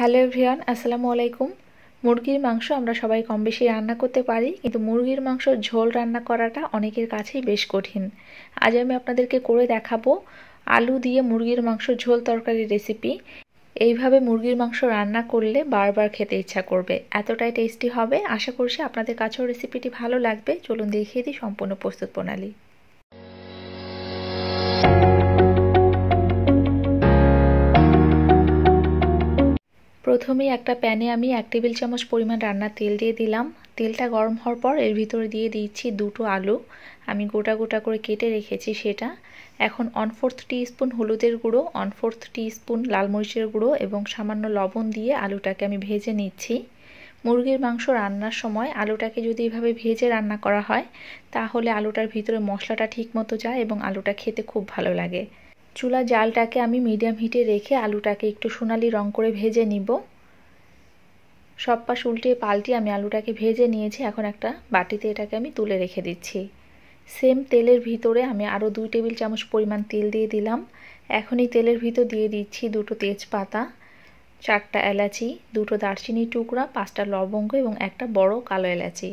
hello ভিয়ান আসসালামু আলাইকুম মুরগির মাংস আমরা সবাই কম বেশি রান্না করতে পারি কিন্তু মুরগির মাংসর ঝোল রান্না করাটা অনেকের কাছেই বেশ কঠিন আজ আমি আপনাদেরকে করে দেখাবো আলু দিয়ে মুরগির মাংস ঝোল তরকারির রেসিপি এইভাবে মুরগির মাংস রান্না করলে বারবার খেতে ইচ্ছা করবে এতটাই টেস্টি হবে আশা করছি আপনাদের কাছেও রেসিপিটি ভালো লাগবে চলুন দেখিয়ে দিই সম্পূর্ণ প্রস্তুত প্রণালী প্রথমে একটা প্যানে আমি এক টেবিল চামচ পরিমাণ রান্নার তেল দিয়ে দিলাম তেলটা গরম হওয়ার পর এর ভিতরে দিয়ে দিচ্ছি দুটো আলু আমি গোটা গোটা করে কেটে রেখেছি সেটা এখন ওয়ান ফোর্থ স্পুন হলুদের গুঁড়ো ওয়ান ফোর্থ স্পুন লাল মরিচের গুঁড়ো এবং সামান্য লবণ দিয়ে আলুটাকে আমি ভেজে নিচ্ছি মুরগির মাংস রান্নার সময় আলুটাকে যদি এভাবে ভেজে রান্না করা হয় তাহলে আলুটার ভিতরে মশলাটা ঠিক মতো যায় এবং আলুটা খেতে খুব ভালো লাগে চুলা জালটাকে আমি মিডিয়াম হিটে রেখে আলুটাকে একটু সোনালি রং করে ভেজে নিব সব পাশ উল্টে পাল্টে আমি আলুটাকে ভেজে নিয়েছি এখন একটা বাটিতে এটাকে আমি তুলে রেখে দিচ্ছি সেম তেলের ভিতরে আমি আরও দুই টেবিল চামচ পরিমাণ তেল দিয়ে দিলাম এখনই তেলের ভিতর দিয়ে দিচ্ছি দুটো তেজপাতা চারটা এলাচি দুটো দারচিনি টুকরা পাঁচটা লবঙ্গ এবং একটা বড় কালো এলাচি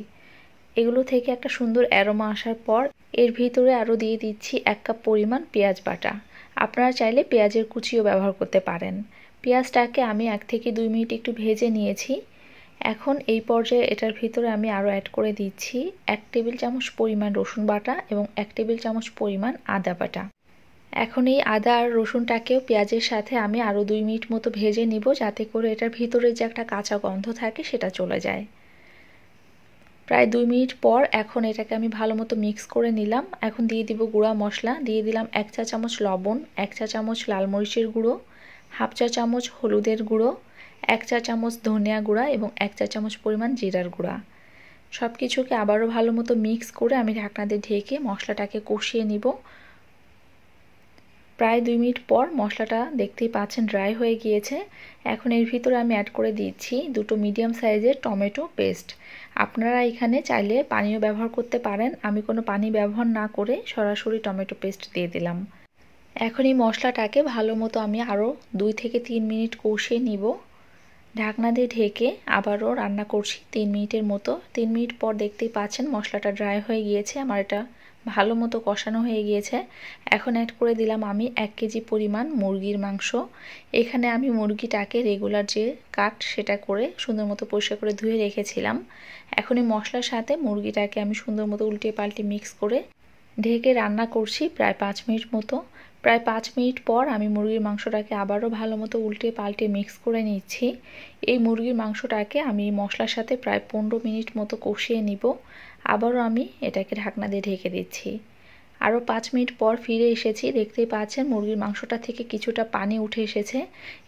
এগুলো থেকে একটা সুন্দর অ্যারোমা আসার পর এর ভিতরে আরও দিয়ে দিচ্ছি এক কাপ পরিমাণ পেঁয়াজ বাটা আপনারা চাইলে পেঁয়াজের কুচিও ব্যবহার করতে পারেন পেঁয়াজটাকে আমি এক থেকে দুই মিনিট একটু ভেজে নিয়েছি এখন এই পর্যায়ে এটার ভিতরে আমি আরও অ্যাড করে দিচ্ছি এক টেবিল চামচ পরিমাণ রসুন বাটা এবং এক টেবিল চামচ পরিমাণ আদা বাটা এখন এই আদা আর রসুনটাকেও পেঁয়াজের সাথে আমি আরও দুই মিনিট মতো ভেজে নিব যাতে করে এটার ভিতরে যে একটা কাঁচা গন্ধ থাকে সেটা চলে যায় প্রায় দুই মিনিট পর এখন এটাকে আমি ভালো মতো মিক্স করে নিলাম এখন দিয়ে দিব গুঁড়া মশলা দিয়ে দিলাম এক চা চামচ লবণ এক চা চামচ লাল মরিচের গুঁড়ো হাফ চা চামচ হলুদের গুঁড়ো এক চা চামচ ধনিয়া গুঁড়া এবং এক চা চামচ পরিমাণ জিরার গুঁড়া সব কিছুকে আবারও ভালো মতো মিক্স করে আমি ঢাকনাতে ঢেকে মশলাটাকে কষিয়ে নিব প্রায় দুই মিনিট পর মশলাটা দেখতেই পাচ্ছেন ড্রাই হয়ে গিয়েছে এখন এর ভিতরে আমি অ্যাড করে দিচ্ছি দুটো মিডিয়াম সাইজের টমেটো পেস্ট আপনারা এখানে চাইলে পানিও ব্যবহার করতে পারেন আমি কোনো পানি ব্যবহার না করে সরাসরি টমেটো পেস্ট দিয়ে দিলাম এখন এই মশলাটাকে ভালো মতো আমি আরও দুই থেকে তিন মিনিট কষিয়ে নিব ঢাকনা দিয়ে ঢেকে আবারও রান্না করছি তিন মিনিটের মতো তিন মিনিট পর দেখতেই পাচ্ছেন মশলাটা ড্রাই হয়ে গিয়েছে আমার এটা ভালো মতো কষানো হয়ে গিয়েছে এখন অ্যাড করে দিলাম আমি এক কেজি পরিমাণ মুরগির মাংস এখানে আমি মুরগিটাকে রেগুলার যে কাট সেটা করে সুন্দর মতো পরিষ্কার করে ধুয়ে রেখেছিলাম এখন এই মশলার সাথে মুরগিটাকে আমি সুন্দর মতো উল্টে পাল্টে মিক্স করে ঢেকে রান্না করছি প্রায় পাঁচ মিনিট মতো প্রায় পাঁচ মিনিট পর আমি মুরগির মাংসটাকে আবারও ভালো মতো উল্টে পাল্টে মিক্স করে নিচ্ছি এই মুরগির মাংসটাকে আমি মশলার সাথে প্রায় পনেরো মিনিট মতো কষিয়ে নিব আবারও আমি এটাকে ঢাকনা দিয়ে ঢেকে দিচ্ছি আরও পাঁচ মিনিট পর ফিরে এসেছি দেখতেই পাচ্ছেন মুরগির মাংসটা থেকে কিছুটা পানি উঠে এসেছে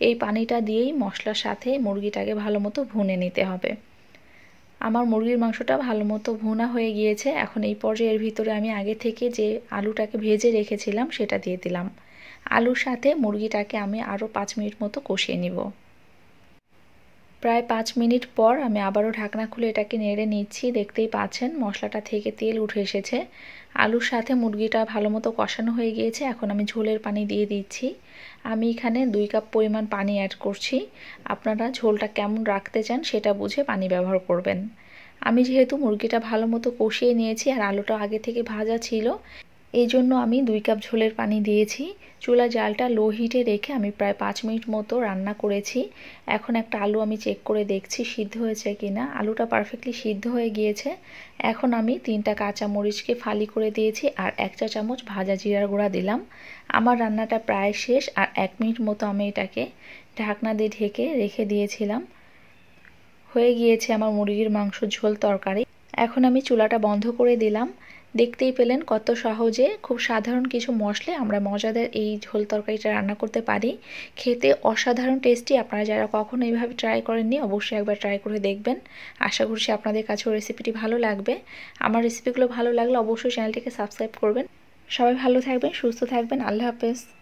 এই পানিটা দিয়েই মশলার সাথে মুরগিটাকে ভালো মতো ভুনে নিতে হবে আমার মুরগির মাংসটা ভালো মতো ভুনা হয়ে গিয়েছে এখন এই পর্যায়ের ভিতরে আমি আগে থেকে যে আলুটাকে ভেজে রেখেছিলাম সেটা দিয়ে দিলাম আলুর সাথে মুরগিটাকে আমি আরও পাঁচ মিনিট মতো কষিয়ে নিব প্রায় পাঁচ মিনিট পর আমি আবারও ঢাকনা খুলে এটাকে নেড়ে নিচ্ছি দেখতেই পাচ্ছেন মশলাটা থেকে তেল উঠে এসেছে আলুর সাথে মুরগিটা ভালো মতো কষানো হয়ে গিয়েছে এখন আমি ঝোলের পানি দিয়ে দিচ্ছি আমি এখানে দুই কাপ পরিমাণ পানি অ্যাড করছি আপনারা ঝোলটা কেমন রাখতে চান সেটা বুঝে পানি ব্যবহার করবেন আমি যেহেতু মুরগিটা ভালো মতো কষিয়ে নিয়েছি আর আলুটা আগে থেকে ভাজা ছিল এই জন্য আমি দুই কাপ ঝোলের পানি দিয়েছি চুলা জালটা লো হিটে রেখে আমি প্রায় পাঁচ মিনিট মতো রান্না করেছি এখন একটা আলু আমি চেক করে দেখছি সিদ্ধ হয়েছে কি না আলুটা পারফেক্টলি সিদ্ধ হয়ে গিয়েছে এখন আমি তিনটা কাঁচা মরিচকে ফালি করে দিয়েছি আর এক চা চামচ ভাজা জিরার গুঁড়া দিলাম আমার রান্নাটা প্রায় শেষ আর এক মিনিট মতো আমি এটাকে ঢাকনা দিয়ে ঢেকে রেখে দিয়েছিলাম হয়ে গিয়েছে আমার মুরগির মাংস ঝোল তরকারি এখন আমি চুলাটা বন্ধ করে দিলাম দেখতেই পেলেন কত সহজে খুব সাধারণ কিছু মশলে আমরা মজাদার এই ঝোল তরকারিটা রান্না করতে পারি খেতে অসাধারণ টেস্টি আপনারা যারা কখনো এইভাবে ট্রাই করেননি অবশ্যই একবার ট্রাই করে দেখবেন আশা করছি আপনাদের কাছেও রেসিপিটি ভালো লাগবে আমার রেসিপিগুলো ভালো লাগলে অবশ্যই চ্যানেলটিকে সাবস্ক্রাইব করবেন সবাই ভালো থাকবেন সুস্থ থাকবেন আল্লাহ হাফেজ